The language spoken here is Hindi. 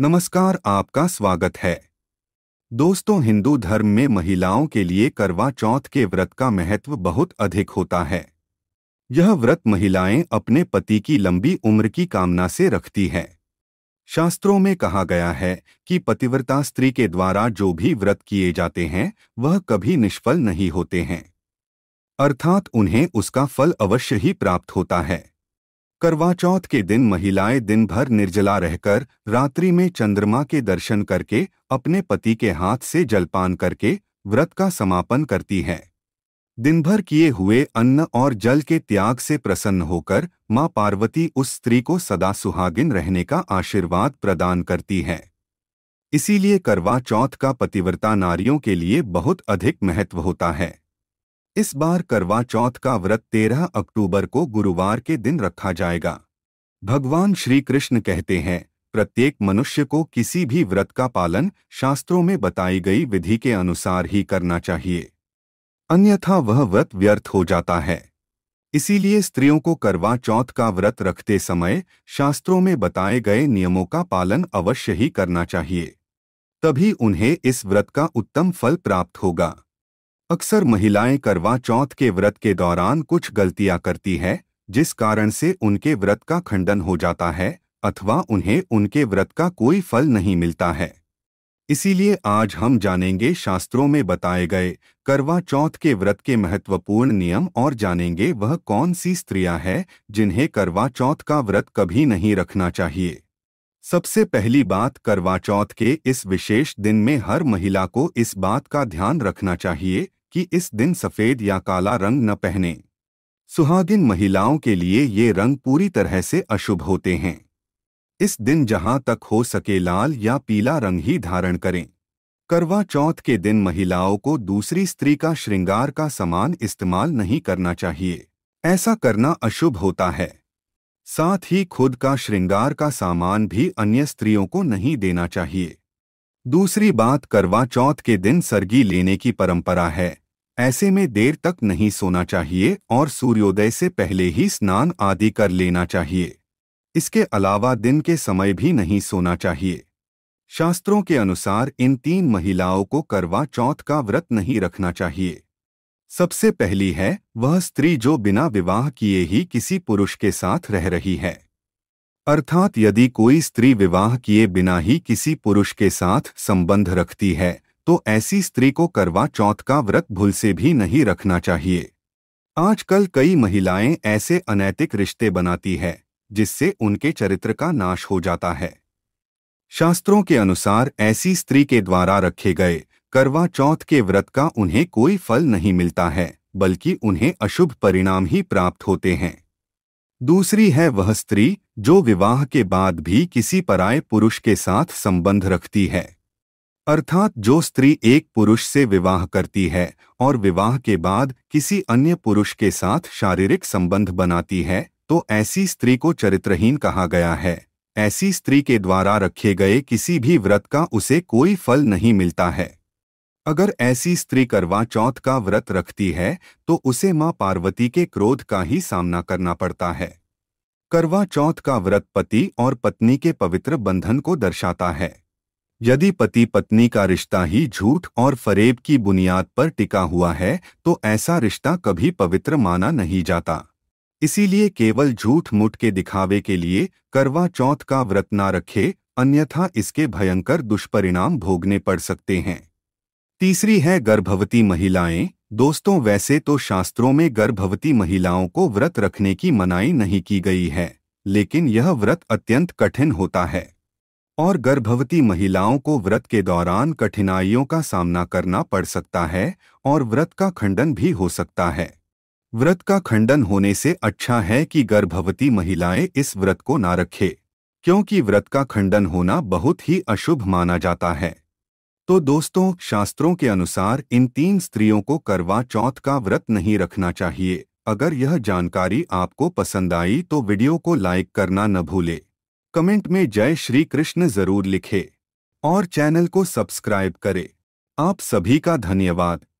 नमस्कार आपका स्वागत है दोस्तों हिंदू धर्म में महिलाओं के लिए करवा चौथ के व्रत का महत्व बहुत अधिक होता है यह व्रत महिलाएं अपने पति की लंबी उम्र की कामना से रखती हैं शास्त्रों में कहा गया है कि पतिव्रता स्त्री के द्वारा जो भी व्रत किए जाते हैं वह कभी निष्फल नहीं होते हैं अर्थात उन्हें उसका फल अवश्य ही प्राप्त होता है करवा चौथ के दिन महिलाएं दिन भर निर्जला रहकर रात्रि में चंद्रमा के दर्शन करके अपने पति के हाथ से जलपान करके व्रत का समापन करती हैं दिन भर किए हुए अन्न और जल के त्याग से प्रसन्न होकर मां पार्वती उस स्त्री को सदा सुहागिन रहने का आशीर्वाद प्रदान करती हैं इसीलिए करवा चौथ का पतिव्रता नारियों के लिए बहुत अधिक महत्व होता है इस बार करवा चौथ का व्रत 13 अक्टूबर को गुरुवार के दिन रखा जाएगा भगवान श्री कृष्ण कहते हैं प्रत्येक मनुष्य को किसी भी व्रत का पालन शास्त्रों में बताई गई विधि के अनुसार ही करना चाहिए अन्यथा वह व्रत व्यर्थ हो जाता है इसीलिए स्त्रियों को करवा चौथ का व्रत रखते समय शास्त्रों में बताए गए नियमों का पालन अवश्य ही करना चाहिए तभी उन्हें इस व्रत का उत्तम फल प्राप्त होगा अक्सर महिलाएं करवा चौथ के व्रत के दौरान कुछ गलतियां करती हैं जिस कारण से उनके व्रत का खंडन हो जाता है अथवा उन्हें उनके व्रत का कोई फल नहीं मिलता है इसीलिए आज हम जानेंगे शास्त्रों में बताए गए करवा चौथ के व्रत के महत्वपूर्ण नियम और जानेंगे वह कौन सी स्त्रियां हैं जिन्हें करवा चौथ का व्रत कभी नहीं रखना चाहिए सबसे पहली बात करवा चौथ के इस विशेष दिन में हर महिला को इस बात का ध्यान रखना चाहिए कि इस दिन सफ़ेद या काला रंग न पहने सुहागिन महिलाओं के लिए ये रंग पूरी तरह से अशुभ होते हैं इस दिन जहां तक हो सके लाल या पीला रंग ही धारण करें करवा चौथ के दिन महिलाओं को दूसरी स्त्री का श्रृंगार का समान इस्तेमाल नहीं करना चाहिए ऐसा करना अशुभ होता है साथ ही खुद का श्रृंगार का सामान भी अन्य स्त्रियों को नहीं देना चाहिए दूसरी बात करवा चौथ के दिन सरगी लेने की परंपरा है ऐसे में देर तक नहीं सोना चाहिए और सूर्योदय से पहले ही स्नान आदि कर लेना चाहिए इसके अलावा दिन के समय भी नहीं सोना चाहिए शास्त्रों के अनुसार इन तीन महिलाओं को करवा चौथ का व्रत नहीं रखना चाहिए सबसे पहली है वह स्त्री जो बिना विवाह किए ही किसी पुरुष के साथ रह रही है अर्थात यदि कोई स्त्री विवाह किए बिना ही किसी पुरुष के साथ संबंध रखती है तो ऐसी स्त्री को करवा चौथ का व्रत भूल से भी नहीं रखना चाहिए आजकल कई महिलाएं ऐसे अनैतिक रिश्ते बनाती है जिससे उनके चरित्र का नाश हो जाता है शास्त्रों के अनुसार ऐसी स्त्री के द्वारा रखे गए करवा चौथ के व्रत का उन्हें कोई फल नहीं मिलता है बल्कि उन्हें अशुभ परिणाम ही प्राप्त होते हैं दूसरी है वह स्त्री जो विवाह के बाद भी किसी पराय पुरुष के साथ संबंध रखती है अर्थात जो स्त्री एक पुरुष से विवाह करती है और विवाह के बाद किसी अन्य पुरुष के साथ शारीरिक संबंध बनाती है तो ऐसी स्त्री को चरित्रहीन कहा गया है ऐसी स्त्री के द्वारा रखे गए किसी भी व्रत का उसे कोई फल नहीं मिलता है अगर ऐसी स्त्री करवा चौथ का व्रत रखती है तो उसे माँ पार्वती के क्रोध का ही सामना करना पड़ता है करवा चौथ का व्रत पति और पत्नी के पवित्र बंधन को दर्शाता है यदि पति पत्नी का रिश्ता ही झूठ और फरेब की बुनियाद पर टिका हुआ है तो ऐसा रिश्ता कभी पवित्र माना नहीं जाता इसीलिए केवल झूठ मुठ के दिखावे के लिए करवा चौथ का व्रत ना रखे अन्यथा इसके भयंकर दुष्परिणाम भोगने पड़ सकते हैं तीसरी है गर्भवती महिलाएं दोस्तों वैसे तो शास्त्रों में गर्भवती महिलाओं को व्रत रखने की मनाई नहीं की गई है लेकिन यह व्रत अत्यंत कठिन होता है और गर्भवती महिलाओं को व्रत के दौरान कठिनाइयों का सामना करना पड़ सकता है और व्रत का खंडन भी हो सकता है व्रत का खंडन होने से अच्छा है कि गर्भवती महिलाएं इस व्रत को ना रखें क्योंकि व्रत का खंडन होना बहुत ही अशुभ माना जाता है तो दोस्तों शास्त्रों के अनुसार इन तीन स्त्रियों को करवा चौथ का व्रत नहीं रखना चाहिए अगर यह जानकारी आपको पसंद आई तो वीडियो को लाइक करना न भूले कमेंट में जय श्री कृष्ण जरूर लिखे और चैनल को सब्सक्राइब करें आप सभी का धन्यवाद